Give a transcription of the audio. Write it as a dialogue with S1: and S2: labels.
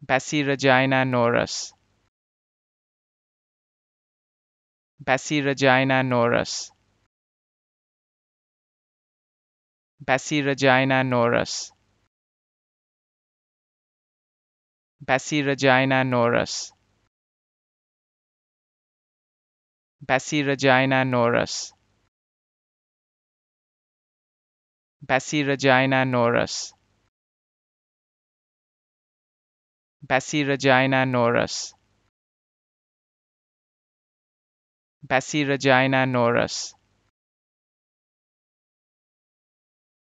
S1: Bassiragina norus. Bassiragina norus. Bassiragina norus. Bassiragina norus. Bassiragina norus. Bassiragina norus. Passieragina norus. Regina norus.